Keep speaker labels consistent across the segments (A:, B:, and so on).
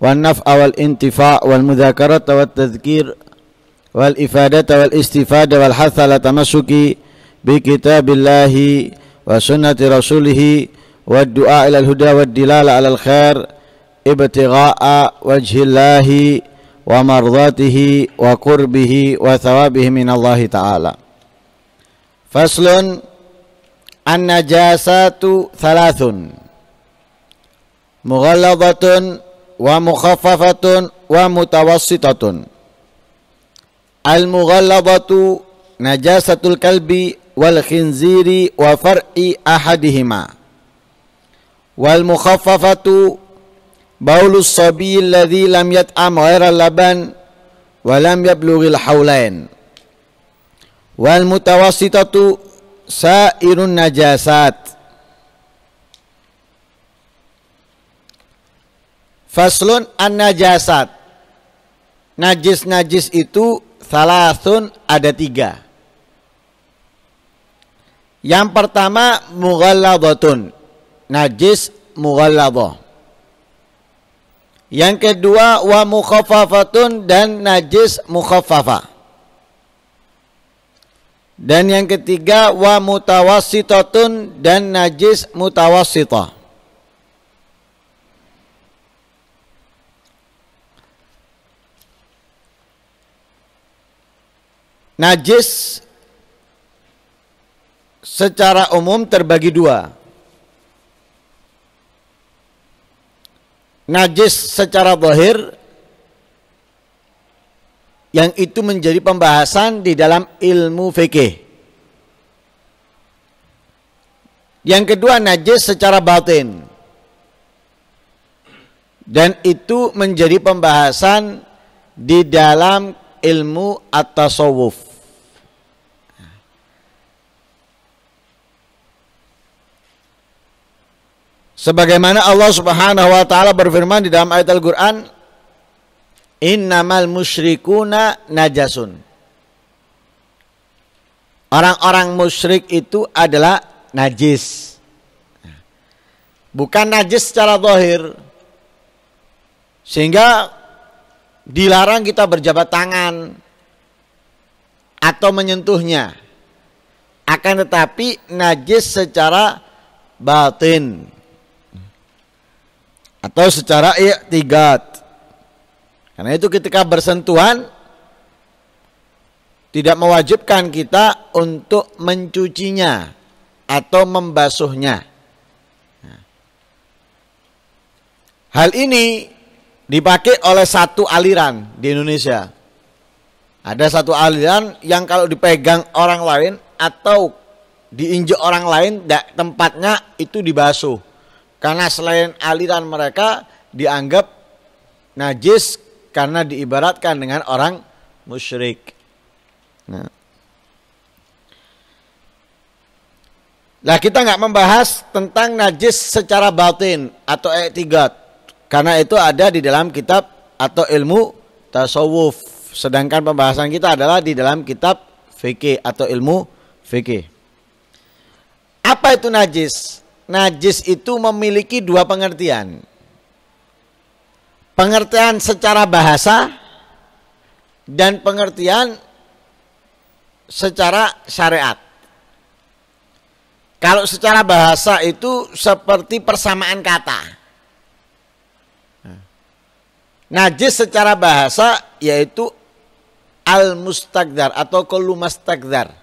A: والنفع والانتفاع والمذاكرة والتذكير والإفادة والاستفادة والحث على التمسك بكتاب الله وسنة رسوله والدعاء إلى الهدى والدلالة على الخير ابتغاء وجه الله ومرضاته وقربه وثوابه من الله تعالى فصل النجاسات ثلاث مغلظة wa mukhaffafatun wa mutawassitatun. Al-mughalladatu najasatul kalbi wal khinziri wa far'i ahadihima. Wal mukhaffafatu baulus sabi alladhi lam yat'am ghaira laban wa lam yablughil hawlain. Wal mutawassitatu sa'irun najasat. Faslun an-najasat. Najis-najis itu salasun ada tiga. Yang pertama mughalladatun. Najis mughalladah. Yang kedua wa mukhaffafatun dan najis mukhaffafa. Dan yang ketiga wa mutawassitatun dan najis mutawassitah. Najis secara umum terbagi dua. Najis secara zahir yang itu menjadi pembahasan di dalam ilmu fikih. Yang kedua najis secara batin. Dan itu menjadi pembahasan di dalam ilmu at-tasawuf. Sebagaimana Allah Subhanahu wa taala berfirman di dalam ayat Al-Qur'an, "Innamal musyrikuna najasun." Orang-orang musyrik itu adalah najis. Bukan najis secara zahir. Sehingga dilarang kita berjabat tangan atau menyentuhnya. Akan tetapi najis secara batin atau secara i'tigat. Karena itu ketika bersentuhan tidak mewajibkan kita untuk mencucinya atau membasuhnya. Hal ini dipakai oleh satu aliran di Indonesia. Ada satu aliran yang kalau dipegang orang lain atau diinjak orang lain tempatnya itu dibasuh. Karena selain aliran mereka dianggap najis karena diibaratkan dengan orang musyrik. Nah. Nah kita nggak membahas tentang najis secara batin atau etigat karena itu ada di dalam kitab atau ilmu tasawuf. Sedangkan pembahasan kita adalah di dalam kitab fikih atau ilmu fikih. Apa itu najis? najis itu memiliki dua pengertian. Pengertian secara bahasa dan pengertian secara syariat. Kalau secara bahasa itu seperti persamaan kata. Najis secara bahasa yaitu al mustagdar atau kolumastagdar.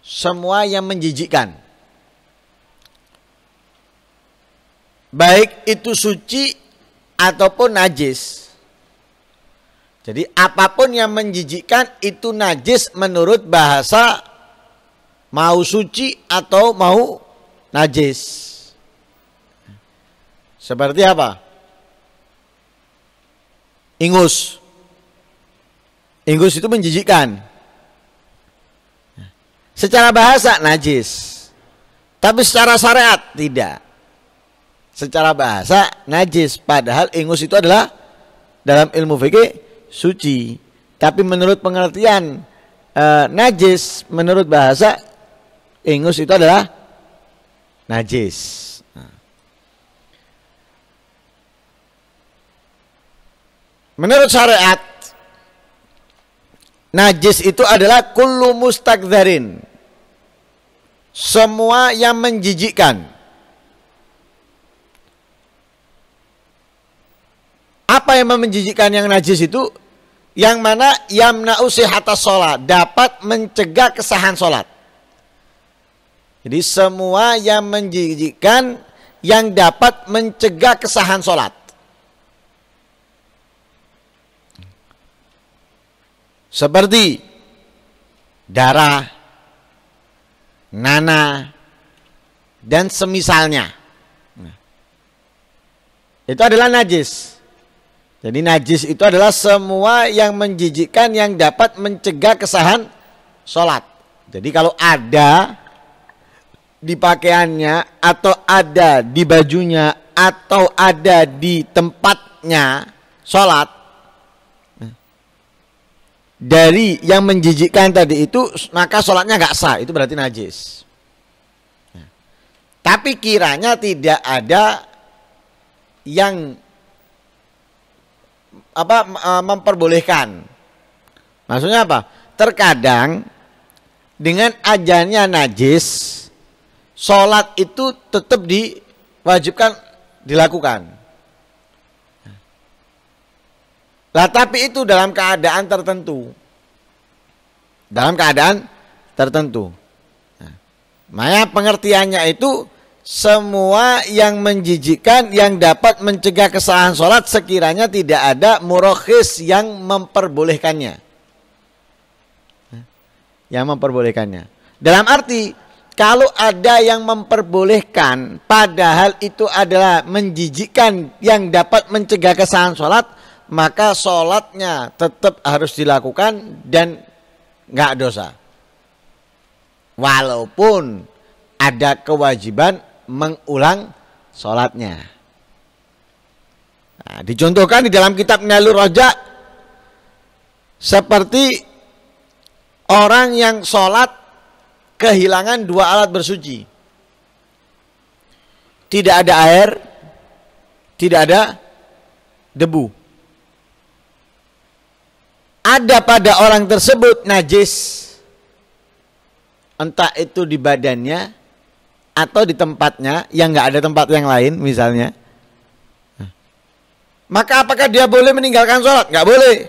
A: Semua yang menjijikkan. baik itu suci ataupun najis. Jadi apapun yang menjijikkan itu najis menurut bahasa mau suci atau mau najis. Seperti apa? Ingus. Ingus itu menjijikkan. Secara bahasa najis. Tapi secara syariat tidak secara bahasa najis padahal ingus itu adalah dalam ilmu fikih suci tapi menurut pengertian e, najis menurut bahasa ingus itu adalah najis menurut syariat najis itu adalah kullu semua yang menjijikkan Apa yang menjijikkan yang najis itu? Yang mana yang yamna'u atas sholat. Dapat mencegah kesahan sholat. Jadi semua yang menjijikan yang dapat mencegah kesahan sholat. Seperti darah, nana, dan semisalnya. Nah, itu adalah najis. Jadi najis itu adalah semua yang menjijikkan yang dapat mencegah kesahan sholat. Jadi kalau ada di pakaiannya atau ada di bajunya atau ada di tempatnya sholat dari yang menjijikkan tadi itu maka sholatnya nggak sah itu berarti najis. Tapi kiranya tidak ada yang apa eh, memperbolehkan. Maksudnya apa? Terkadang dengan ajannya najis, sholat itu tetap diwajibkan dilakukan. Lah tapi itu dalam keadaan tertentu. Dalam keadaan tertentu. Nah, Maya pengertiannya itu semua yang menjijikan yang dapat mencegah kesalahan sholat sekiranya tidak ada murokhis yang memperbolehkannya. Yang memperbolehkannya. Dalam arti kalau ada yang memperbolehkan padahal itu adalah menjijikan yang dapat mencegah kesalahan sholat maka sholatnya tetap harus dilakukan dan nggak dosa. Walaupun ada kewajiban mengulang sholatnya. Nah, dicontohkan di dalam kitab Nalur Raja seperti orang yang sholat kehilangan dua alat bersuci. Tidak ada air, tidak ada debu. Ada pada orang tersebut najis. Entah itu di badannya atau di tempatnya yang nggak ada tempat yang lain misalnya maka apakah dia boleh meninggalkan sholat? Nggak boleh.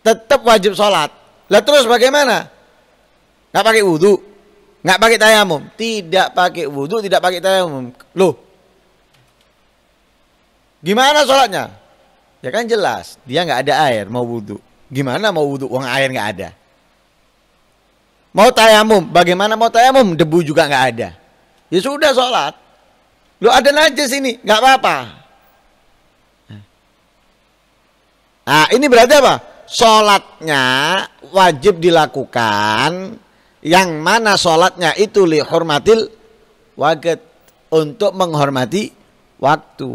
A: Tetap wajib sholat. Lah terus bagaimana? Nggak pakai wudhu, nggak pakai tayamum, tidak pakai wudhu, tidak pakai tayamum. Loh, gimana sholatnya? Ya kan jelas, dia nggak ada air mau wudhu. Gimana mau wudhu? Uang air nggak ada. Mau tayamum, bagaimana mau tayamum? Debu juga nggak ada. Ya sudah sholat. Lu ada najis ini, nggak apa-apa. Nah, ini berarti apa? Sholatnya wajib dilakukan yang mana sholatnya itu li hormatil waget untuk menghormati waktu.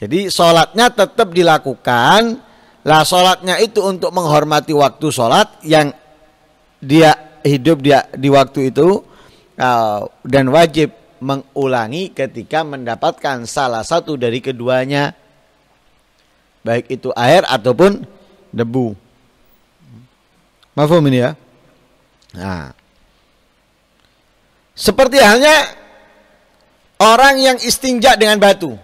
A: Jadi sholatnya tetap dilakukan. Lah sholatnya itu untuk menghormati waktu sholat yang dia hidup dia di waktu itu uh, dan wajib mengulangi ketika mendapatkan salah satu dari keduanya baik itu air ataupun debu. Maaf, ini ya. Nah. Seperti halnya orang yang istinja dengan batu.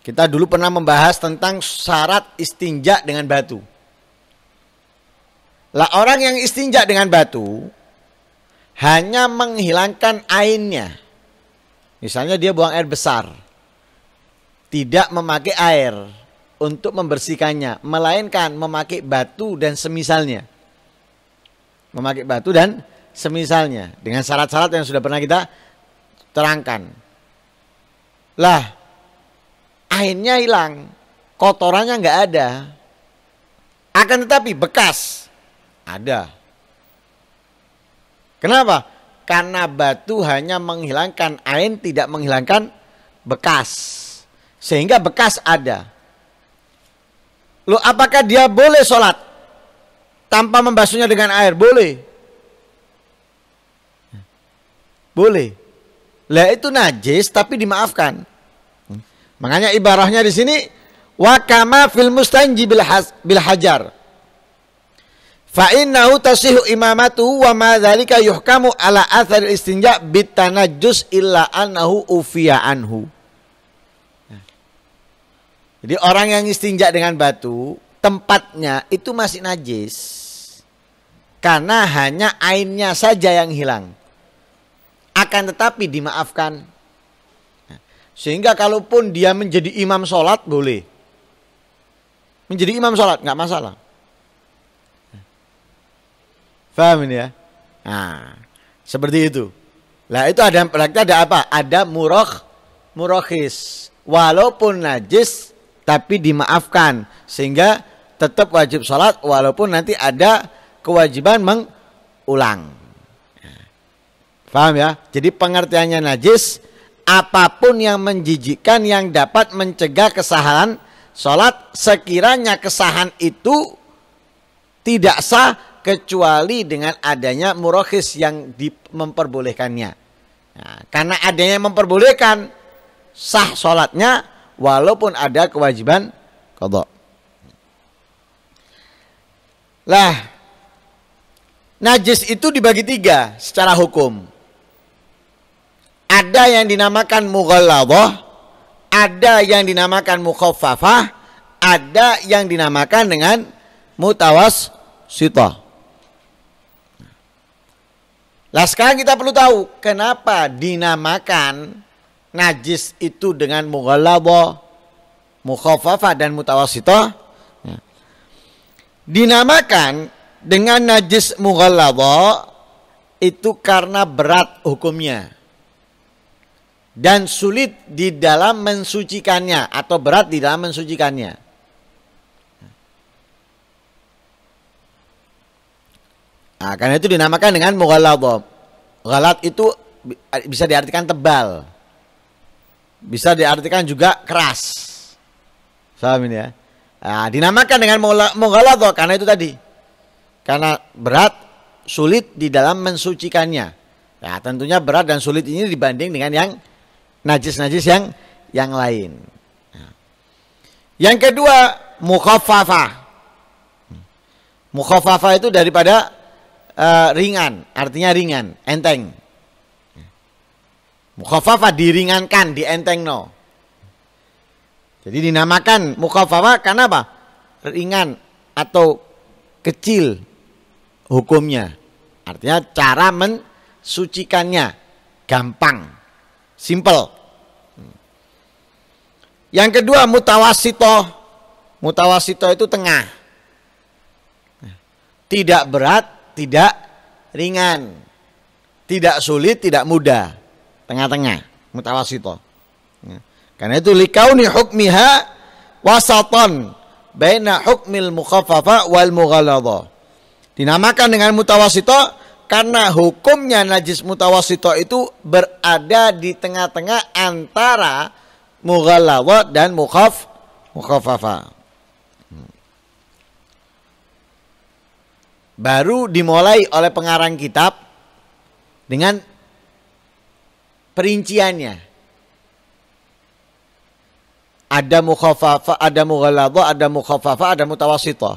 A: Kita dulu pernah membahas tentang syarat istinja dengan batu. Lah orang yang istinja dengan batu hanya menghilangkan ainnya. Misalnya dia buang air besar. Tidak memakai air untuk membersihkannya, melainkan memakai batu dan semisalnya. Memakai batu dan semisalnya dengan syarat-syarat yang sudah pernah kita terangkan. Lah, ainnya hilang, kotorannya nggak ada. Akan tetapi bekas ada. Kenapa? Karena batu hanya menghilangkan ain tidak menghilangkan bekas. Sehingga bekas ada. Lo apakah dia boleh sholat tanpa membasuhnya dengan air? Boleh. Boleh. Lah itu najis tapi dimaafkan. Makanya ibarahnya di sini wakama fil mustanji bil hajar. Fa innahu tasihu imamatu wa ma dzalika yuhkamu ala athar istinja bitanajjus illa annahu ufiya anhu. Jadi orang yang istinja dengan batu, tempatnya itu masih najis. Karena hanya ainnya saja yang hilang. Akan tetapi dimaafkan. Sehingga kalaupun dia menjadi imam sholat boleh. Menjadi imam sholat nggak masalah. Faham ini ya? Nah, seperti itu. Lah itu ada berarti ada apa? Ada murok, murokhis. Walaupun najis tapi dimaafkan sehingga tetap wajib sholat walaupun nanti ada kewajiban mengulang. Nah, faham ya? Jadi pengertiannya najis apapun yang menjijikkan yang dapat mencegah kesahan sholat sekiranya kesahan itu tidak sah kecuali dengan adanya murahis yang memperbolehkannya. Nah, karena adanya yang memperbolehkan sah sholatnya walaupun ada kewajiban kodok. Lah, najis itu dibagi tiga secara hukum. Ada yang dinamakan mughalladah, ada yang dinamakan mukhaffafah, ada yang dinamakan dengan mutawas sitoh Nah sekarang kita perlu tahu kenapa dinamakan najis itu dengan mughalabo, mukhafafa dan mutawasito. Ya. Dinamakan dengan najis mughalabo itu karena berat hukumnya dan sulit di dalam mensucikannya atau berat di dalam mensucikannya. Nah, karena itu dinamakan dengan mughalladhah. Ghalat itu bisa diartikan tebal. Bisa diartikan juga keras. Paham ini ya? Nah, dinamakan dengan mughalladhah karena itu tadi. Karena berat, sulit di dalam mensucikannya. Nah, tentunya berat dan sulit ini dibanding dengan yang najis-najis yang yang lain. Nah. Yang kedua, mukhafafah. Mukhafafah itu daripada uh, ringan, artinya ringan, enteng. Mukhafafa diringankan, dienteng no. Jadi dinamakan mukhafafa karena apa? Ringan atau kecil hukumnya. Artinya cara mensucikannya gampang, simple. Yang kedua mutawasito. Mutawasito itu tengah. Tidak berat, tidak ringan, tidak sulit, tidak mudah, tengah-tengah, mutawasito. Ya. Karena itu likau ni hukmiha wasaton baina hukmil mukhafafa wal mughalladha. Dinamakan dengan mutawasito karena hukumnya najis mutawasito itu berada di tengah-tengah antara mughalladha dan mukhaf mukhafafa. baru dimulai oleh pengarang kitab dengan perinciannya. Ada mukhafafa, ada mughalladha, ada mukhafafa, ada mutawasito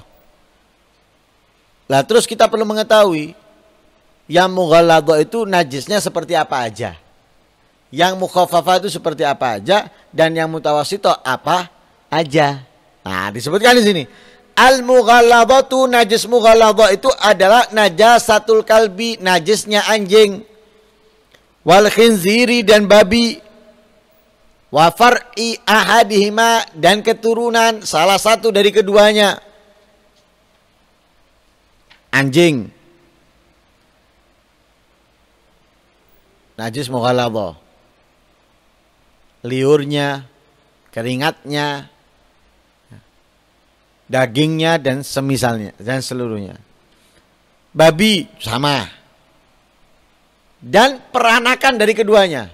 A: Lah terus kita perlu mengetahui yang mughalladha itu najisnya seperti apa aja. Yang mukhafafa itu seperti apa aja dan yang mutawasito apa aja. Nah, disebutkan di sini. Al-mughalladatu najis mughalabah itu adalah satu kalbi, najisnya anjing. Wal khinziri dan babi. Wa far'i ahadihima dan keturunan salah satu dari keduanya. Anjing. Najis mughalabah Liurnya, keringatnya, dagingnya dan semisalnya dan seluruhnya. Babi sama. Dan peranakan dari keduanya.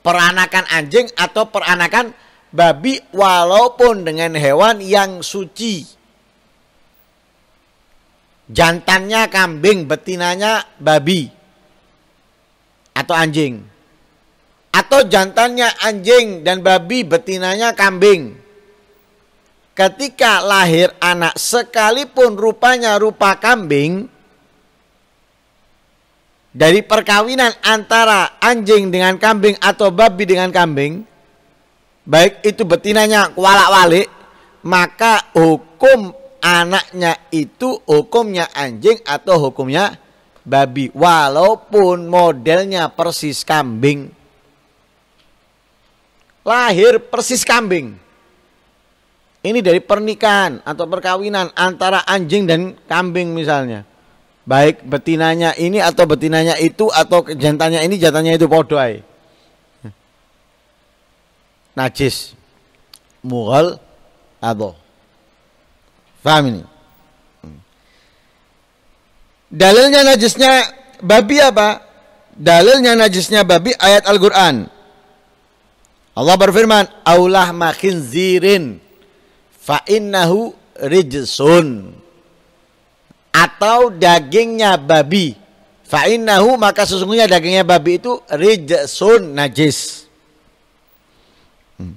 A: Peranakan anjing atau peranakan babi walaupun dengan hewan yang suci. Jantannya kambing, betinanya babi atau anjing. Atau jantannya anjing dan babi, betinanya kambing ketika lahir anak sekalipun rupanya rupa kambing dari perkawinan antara anjing dengan kambing atau babi dengan kambing baik itu betinanya kualak walik maka hukum anaknya itu hukumnya anjing atau hukumnya babi walaupun modelnya persis kambing lahir persis kambing ini dari pernikahan atau perkawinan antara anjing dan kambing misalnya. Baik betinanya ini atau betinanya itu atau jantannya ini jantannya itu podoai. Najis. Mughal atau Faham ini? Dalilnya najisnya babi apa? Dalilnya najisnya babi ayat Al-Quran. Allah berfirman, Aulah makin zirin fa innahu rijsun atau dagingnya babi fa innahu maka sesungguhnya dagingnya babi itu rijsun najis hmm.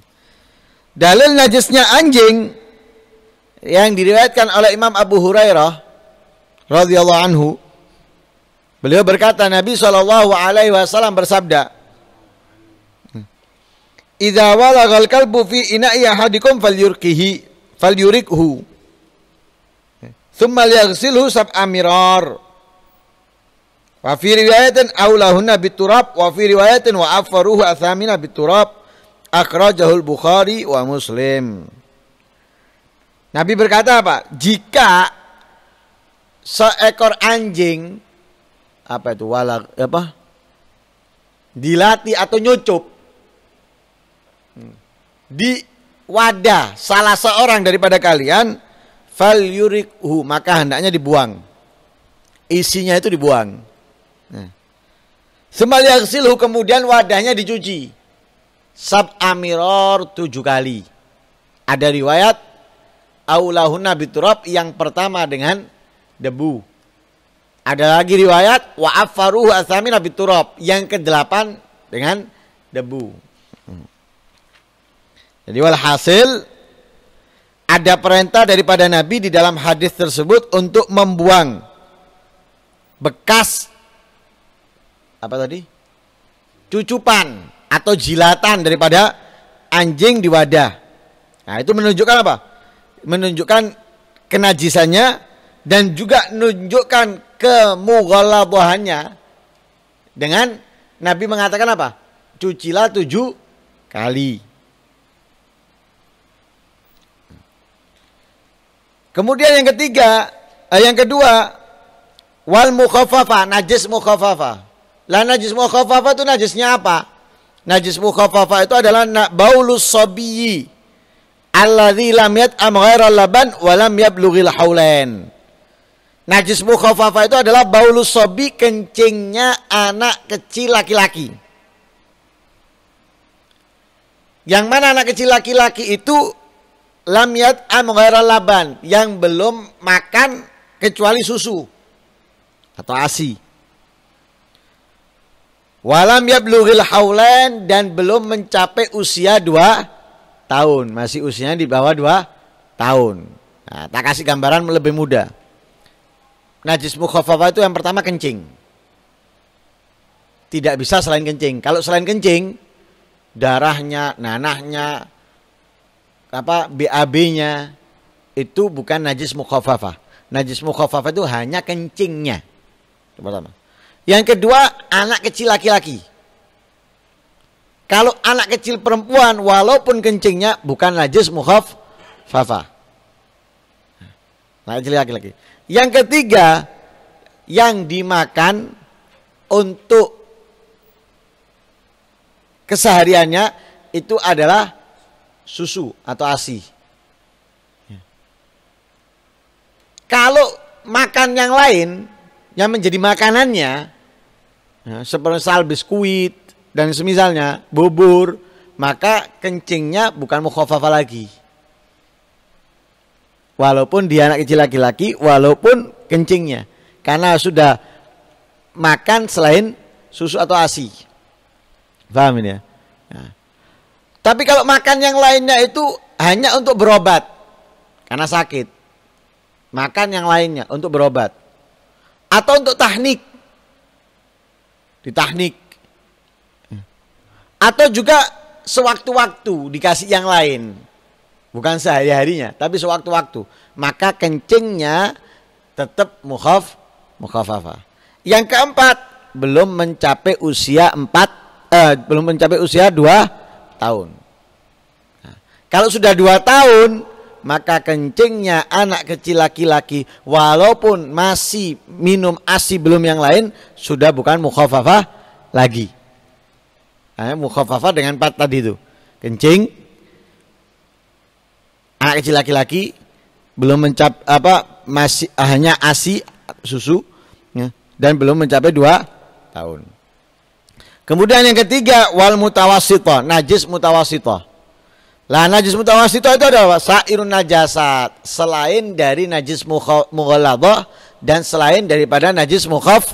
A: dalil najisnya anjing yang diriwayatkan oleh Imam Abu Hurairah radhiyallahu anhu beliau berkata Nabi Shallallahu alaihi wasallam bersabda Idza walaghal kalbu fi ina'i ahadikum falyurqihi fal yurikhu thumma liyaghsilhu sab'a mirar wa fi riwayatin aulahunna biturab wa fi riwayatin wa afaruhu athamina biturab al bukhari wa muslim Nabi berkata apa? Jika seekor anjing apa itu walak apa dilatih atau nyucup di wadah salah seorang daripada kalian fal yurikhu maka hendaknya dibuang isinya itu dibuang nah. sembali silhu kemudian wadahnya dicuci sab amiror tujuh kali ada riwayat aulahuna biturab yang pertama dengan debu ada lagi riwayat wa asami nabi biturab yang kedelapan dengan debu. Hmm. Jadi walhasil ada perintah daripada Nabi di dalam hadis tersebut untuk membuang bekas apa tadi? cucupan atau jilatan daripada anjing di wadah. Nah, itu menunjukkan apa? Menunjukkan kenajisannya dan juga menunjukkan kemughalabahannya dengan Nabi mengatakan apa? Cucilah tujuh kali. Kemudian yang ketiga, eh, yang kedua, wal mukhafafa, najis mukhafafa. Lah najis mukhafafa itu najisnya apa? Najis mukhafafa itu adalah baulus sabiyyi alladzi lam yat'am ghaira laban wa lam yablughil haulain. Najis mukhafafa itu adalah baulus sobi kencingnya anak kecil laki-laki. Yang mana anak kecil laki-laki itu lam yat am laban yang belum makan kecuali susu atau asi. Walam yablughil haulain dan belum mencapai usia dua tahun, masih usianya di bawah dua tahun. Nah, tak kasih gambaran lebih muda. Najis mukhafafa itu yang pertama kencing. Tidak bisa selain kencing. Kalau selain kencing, darahnya, nanahnya, apa BAB-nya itu bukan najis mukhafafah. Najis mukhafafah itu hanya kencingnya. pertama. Yang kedua, anak kecil laki-laki. Kalau anak kecil perempuan walaupun kencingnya bukan najis mukhafafah. Anak laki-laki. Yang ketiga, yang dimakan untuk kesehariannya itu adalah susu atau ASI. Ya. Kalau makan yang lain yang menjadi makanannya ya, seperti sal biskuit dan semisalnya bubur, maka kencingnya bukan mukhafafa lagi. Walaupun dia anak kecil laki-laki, walaupun kencingnya karena sudah makan selain susu atau ASI. Paham ini ya? Nah. Tapi kalau makan yang lainnya itu hanya untuk berobat karena sakit. Makan yang lainnya untuk berobat atau untuk tahnik. Di tahnik. Atau juga sewaktu-waktu dikasih yang lain. Bukan sehari-harinya, tapi sewaktu-waktu. Maka kencingnya tetap mukhaf mukhafafa. Yang keempat, belum mencapai usia 4 eh, belum mencapai usia 2 tahun. Kalau sudah dua tahun, maka kencingnya anak kecil laki-laki walaupun masih minum asi belum yang lain sudah bukan mukhafafah lagi. Eh, mukhafafah dengan empat tadi itu. Kencing anak kecil laki-laki belum mencap apa masih eh, hanya asi susu ya, dan belum mencapai dua tahun. Kemudian yang ketiga wal mutawasito najis mutawasito lah najis mutawas itu adalah sairun najasat selain dari najis mughalladhah dan selain daripada najis mukhaf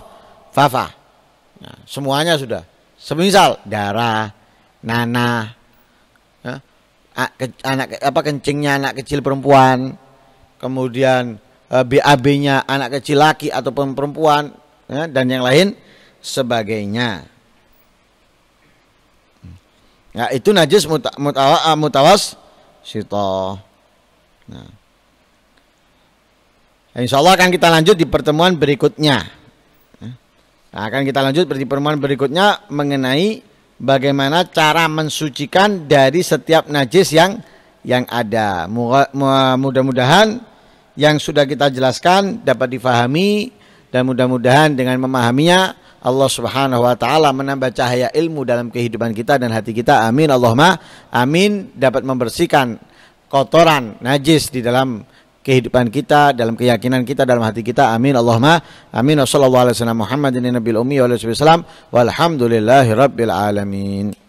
A: fafa. Nah, semuanya sudah. Semisal darah, nanah, ya, anak apa kencingnya anak kecil perempuan, kemudian e, BAB-nya anak kecil laki ataupun perempuan ya, dan yang lain sebagainya. Ya, itu najis muta, uh, eh, mutawas sito. Nah. Ya, Insya Allah akan kita lanjut di pertemuan berikutnya. Ya. Nah, akan kita lanjut di pertemuan berikutnya mengenai bagaimana cara mensucikan dari setiap najis yang yang ada. Mudah-mudahan yang sudah kita jelaskan dapat difahami dan mudah-mudahan dengan memahaminya Allah Subhanahu wa taala menambah cahaya ilmu dalam kehidupan kita dan hati kita. Amin Allahumma amin dapat membersihkan kotoran najis di dalam kehidupan kita, dalam keyakinan kita, dalam hati kita. Amin Allahumma amin. Wassallallahu alaihi wasallam Muhammadin nabiyil ummi wa alihi wasallam. Walhamdulillahirabbil alamin.